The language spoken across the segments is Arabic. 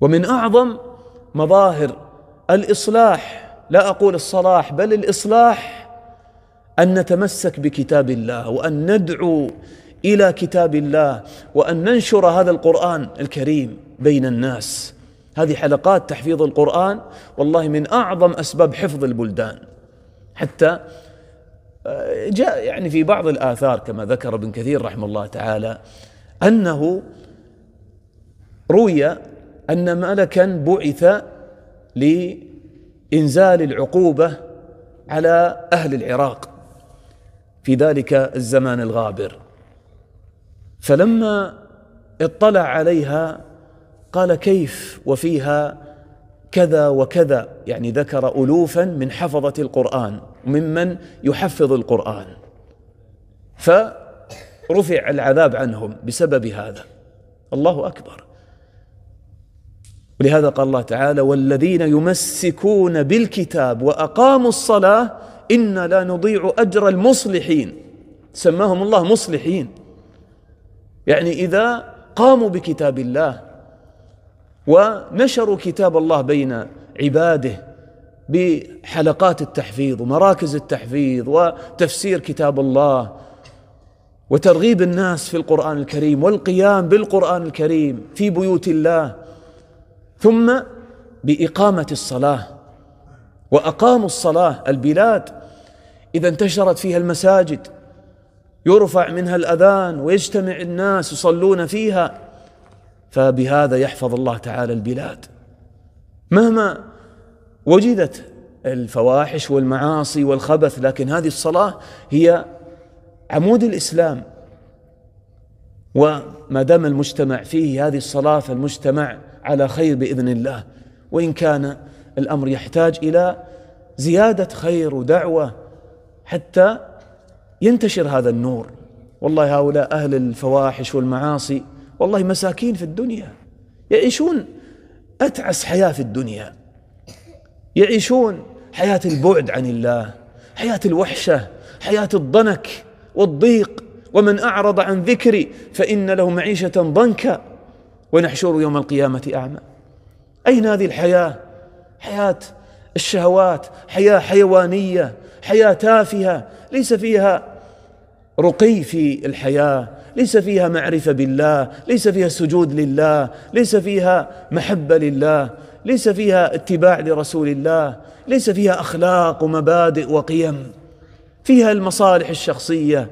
ومن اعظم مظاهر الاصلاح لا اقول الصلاح بل الاصلاح ان نتمسك بكتاب الله وان ندعو الى كتاب الله وان ننشر هذا القران الكريم بين الناس هذه حلقات تحفيظ القران والله من اعظم اسباب حفظ البلدان حتى آه، جاء يعني في بعض الآثار كما ذكر ابن كثير رحمه الله تعالى أنه روي أن ملكا بعث لإنزال العقوبة على أهل العراق في ذلك الزمان الغابر فلما اطلع عليها قال كيف وفيها كذا وكذا يعني ذكر ألوفا من حفظة القرآن ممن يحفظ القرآن فرفع العذاب عنهم بسبب هذا الله أكبر ولهذا قال الله تعالى والذين يمسكون بالكتاب واقاموا الصلاه انا لا نضيع اجر المصلحين سماهم الله مصلحين يعني اذا قاموا بكتاب الله ونشروا كتاب الله بين عباده بحلقات التحفيظ ومراكز التحفيظ وتفسير كتاب الله وترغيب الناس في القران الكريم والقيام بالقران الكريم في بيوت الله ثم باقامه الصلاه واقاموا الصلاه البلاد اذا انتشرت فيها المساجد يرفع منها الاذان ويجتمع الناس يصلون فيها فبهذا يحفظ الله تعالى البلاد مهما وجدت الفواحش والمعاصي والخبث لكن هذه الصلاه هي عمود الاسلام وما دام المجتمع فيه هذه الصلاة فالمجتمع على خير بإذن الله وإن كان الأمر يحتاج إلى زيادة خير ودعوة حتى ينتشر هذا النور والله هؤلاء أهل الفواحش والمعاصي والله مساكين في الدنيا يعيشون أتعس حياة في الدنيا يعيشون حياة البعد عن الله حياة الوحشة حياة الضنك والضيق ومن أعرض عن ذكري فإن له معيشة ضنكا ونحشره يوم القيامة أعمى أين هذه الحياة حياة الشهوات حياة حيوانية حياة تافهة ليس فيها رقي في الحياة ليس فيها معرفة بالله ليس فيها سجود لله ليس فيها محبة لله ليس فيها اتباع لرسول الله ليس فيها أخلاق ومبادئ وقيم فيها المصالح الشخصية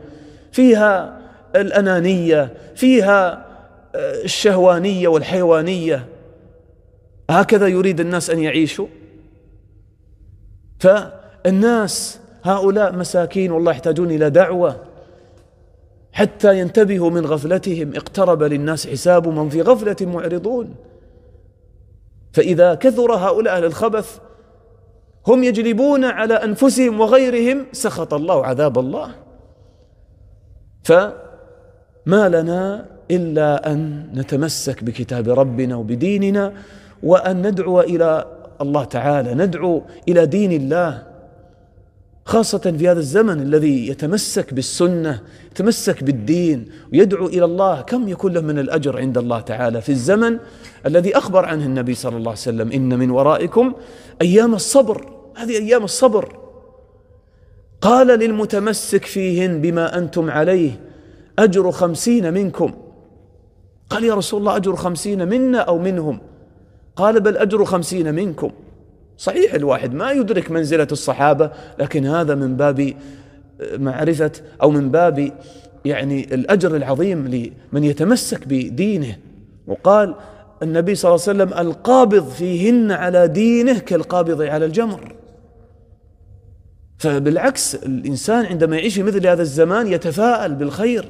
فيها الأنانية فيها آه، الشهوانية والحيوانية هكذا يريد الناس أن يعيشوا فالناس هؤلاء مساكين والله يحتاجون إلى دعوة حتى ينتبهوا من غفلتهم اقترب للناس حساب من في غفلة معرضون فإذا كثر هؤلاء أهل الخبث هم يجلبون على أنفسهم وغيرهم سخط الله عذاب الله فما لنا إلا أن نتمسك بكتاب ربنا وبديننا وأن ندعو إلى الله تعالى ندعو إلى دين الله خاصة في هذا الزمن الذي يتمسك بالسنة يتمسك بالدين ويدعو إلى الله كم يكون له من الأجر عند الله تعالى في الزمن الذي أخبر عنه النبي صلى الله عليه وسلم إن من ورائكم أيام الصبر هذه أيام الصبر قال للمتمسك فيهن بما أنتم عليه أجر خمسين منكم قال يا رسول الله أجر خمسين منا أو منهم قال بل أجر خمسين منكم صحيح الواحد ما يدرك منزلة الصحابة لكن هذا من باب آه، معرفة أو من باب يعني الأجر العظيم لمن يتمسك بدينه وقال النبي صلى الله عليه وسلم القابض فيهن على دينه كالقابض على الجمر فبالعكس الإنسان عندما يعيش في مثل هذا الزمان يتفاءل بالخير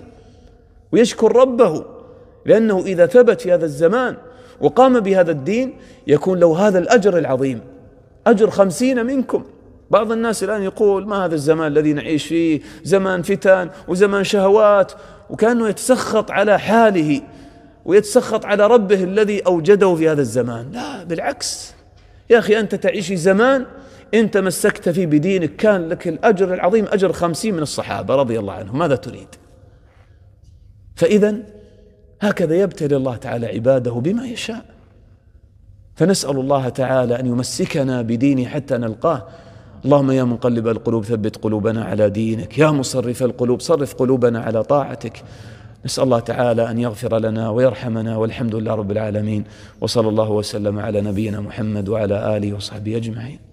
ويشكر ربه لأنه إذا ثبت في هذا الزمان وقام بهذا الدين يكون له هذا الأجر العظيم أجر خمسين منكم بعض الناس الآن يقول ما هذا الزمان الذي نعيش فيه زمان فتن وزمان شهوات وكأنه يتسخط على حاله ويتسخط على ربه الذي أوجده في هذا الزمان لا بالعكس يا أخي أنت تعيش زمان إن تمسكت فيه بدينك كان لك الأجر العظيم أجر خمسين من الصحابة رضي الله عنهم ماذا تريد فإذا هكذا يبتلي الله تعالى عباده بما يشاء فنسأل الله تعالى أن يمسكنا بدينه حتى نلقاه اللهم يا منقلب القلوب ثبت قلوبنا على دينك يا مصرف القلوب صرف قلوبنا على طاعتك نسأل الله تعالى أن يغفر لنا ويرحمنا والحمد لله رب العالمين وصلى الله وسلم على نبينا محمد وعلى آله وصحبه أجمعين